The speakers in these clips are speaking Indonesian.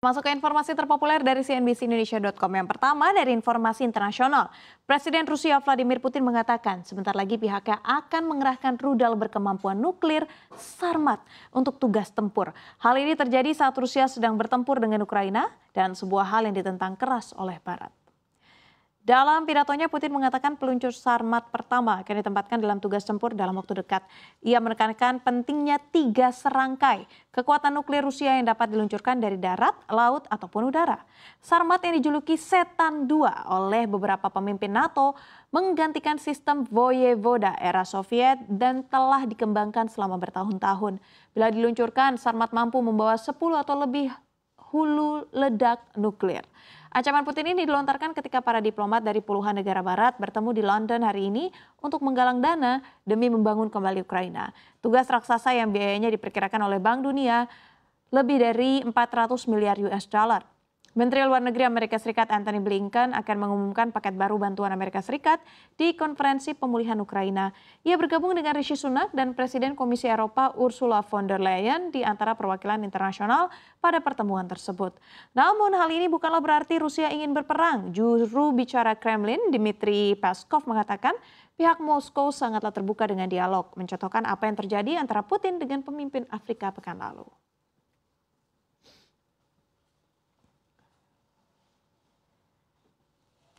Masuk ke informasi terpopuler dari CNBC Indonesia.com Yang pertama dari informasi internasional. Presiden Rusia Vladimir Putin mengatakan sebentar lagi pihaknya akan mengerahkan rudal berkemampuan nuklir Sarmat untuk tugas tempur. Hal ini terjadi saat Rusia sedang bertempur dengan Ukraina dan sebuah hal yang ditentang keras oleh Barat. Dalam pidatonya, Putin mengatakan peluncur Sarmat pertama akan ditempatkan dalam tugas tempur dalam waktu dekat. Ia menekankan pentingnya tiga serangkai kekuatan nuklir Rusia yang dapat diluncurkan dari darat, laut, ataupun udara. Sarmat yang dijuluki Setan dua oleh beberapa pemimpin NATO menggantikan sistem Voyevoda era Soviet dan telah dikembangkan selama bertahun-tahun. Bila diluncurkan, Sarmat mampu membawa 10 atau lebih hulu ledak nuklir. Ancaman Putin ini dilontarkan ketika para diplomat dari puluhan negara barat bertemu di London hari ini untuk menggalang dana demi membangun kembali Ukraina. Tugas raksasa yang biayanya diperkirakan oleh Bank Dunia lebih dari 400 miliar US dollar. Menteri Luar Negeri Amerika Serikat Antony Blinken akan mengumumkan paket baru bantuan Amerika Serikat di konferensi pemulihan Ukraina. Ia bergabung dengan Rishi Sunak dan Presiden Komisi Eropa Ursula von der Leyen di antara perwakilan internasional pada pertemuan tersebut. Namun hal ini bukanlah berarti Rusia ingin berperang. Juru bicara Kremlin Dmitry Peskov mengatakan pihak Moskow sangatlah terbuka dengan dialog, mencontohkan apa yang terjadi antara Putin dengan pemimpin Afrika pekan lalu.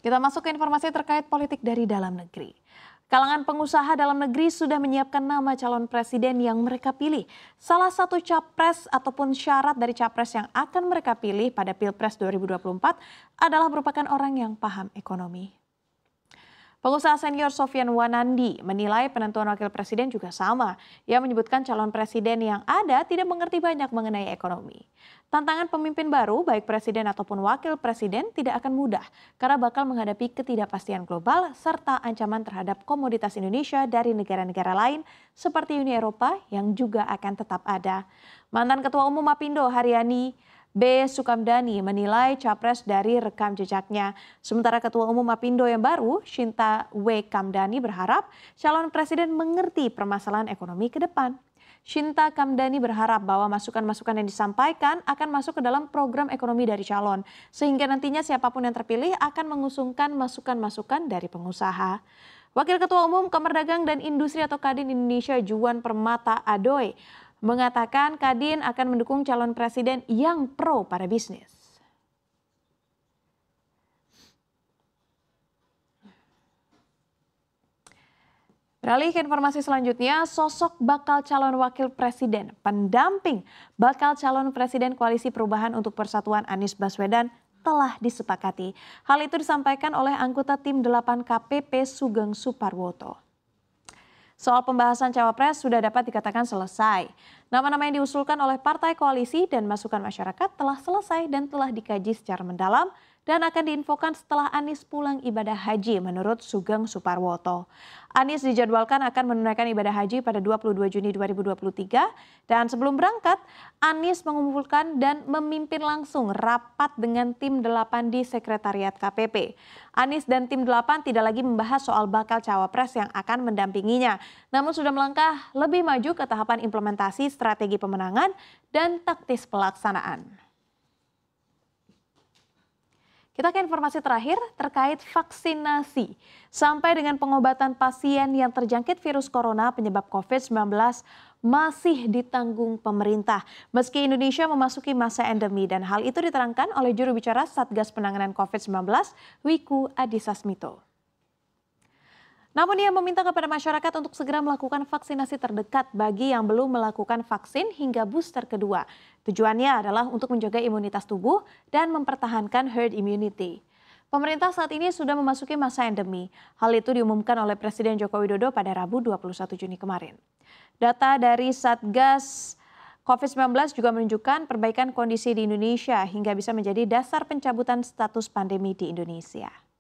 Kita masuk ke informasi terkait politik dari dalam negeri. Kalangan pengusaha dalam negeri sudah menyiapkan nama calon presiden yang mereka pilih. Salah satu capres ataupun syarat dari capres yang akan mereka pilih pada Pilpres 2024 adalah merupakan orang yang paham ekonomi. Pengusaha senior Sofian Wanandi menilai penentuan wakil presiden juga sama. Ia menyebutkan calon presiden yang ada tidak mengerti banyak mengenai ekonomi. Tantangan pemimpin baru, baik presiden ataupun wakil presiden, tidak akan mudah karena bakal menghadapi ketidakpastian global serta ancaman terhadap komoditas Indonesia dari negara-negara lain seperti Uni Eropa yang juga akan tetap ada. Mantan Ketua Umum Mapindo Haryani B. Sukamdani menilai capres dari rekam jejaknya. Sementara Ketua Umum Mapindo yang baru, Shinta W. Kamdani berharap calon presiden mengerti permasalahan ekonomi ke depan. Shinta Kamdani berharap bahwa masukan-masukan yang disampaikan akan masuk ke dalam program ekonomi dari calon, sehingga nantinya siapapun yang terpilih akan mengusungkan masukan-masukan dari pengusaha. Wakil Ketua Umum Kamar Dagang dan Industri atau Kadin Indonesia Juan Permata Adoy mengatakan Kadin akan mendukung calon presiden yang pro para bisnis. Beralih ke informasi selanjutnya, sosok bakal calon wakil presiden pendamping bakal calon presiden Koalisi Perubahan untuk Persatuan Anies Baswedan telah disepakati. Hal itu disampaikan oleh anggota tim 8 KPP Sugeng Suparwoto. Soal pembahasan cawapres sudah dapat dikatakan selesai. Nama-nama yang diusulkan oleh partai koalisi dan masukan masyarakat telah selesai dan telah dikaji secara mendalam dan akan diinfokan setelah Anies pulang ibadah haji menurut Sugeng Suparwoto. Anies dijadwalkan akan menunaikan ibadah haji pada 22 Juni 2023 dan sebelum berangkat Anies mengumpulkan dan memimpin langsung rapat dengan tim 8 di Sekretariat KPP. Anies dan tim 8 tidak lagi membahas soal bakal cawapres yang akan mendampinginya, namun sudah melangkah lebih maju ke tahapan implementasi strategi pemenangan dan taktis pelaksanaan. Kita ke informasi terakhir terkait vaksinasi. Sampai dengan pengobatan pasien yang terjangkit virus corona penyebab COVID-19 masih ditanggung pemerintah. Meski Indonesia memasuki masa endemi dan hal itu diterangkan oleh juru bicara Satgas Penanganan COVID-19, Wiku Adhisa Smito. Namun ia meminta kepada masyarakat untuk segera melakukan vaksinasi terdekat bagi yang belum melakukan vaksin hingga booster kedua. Tujuannya adalah untuk menjaga imunitas tubuh dan mempertahankan herd immunity. Pemerintah saat ini sudah memasuki masa endemi. Hal itu diumumkan oleh Presiden Joko Widodo pada Rabu 21 Juni kemarin. Data dari Satgas COVID-19 juga menunjukkan perbaikan kondisi di Indonesia hingga bisa menjadi dasar pencabutan status pandemi di Indonesia.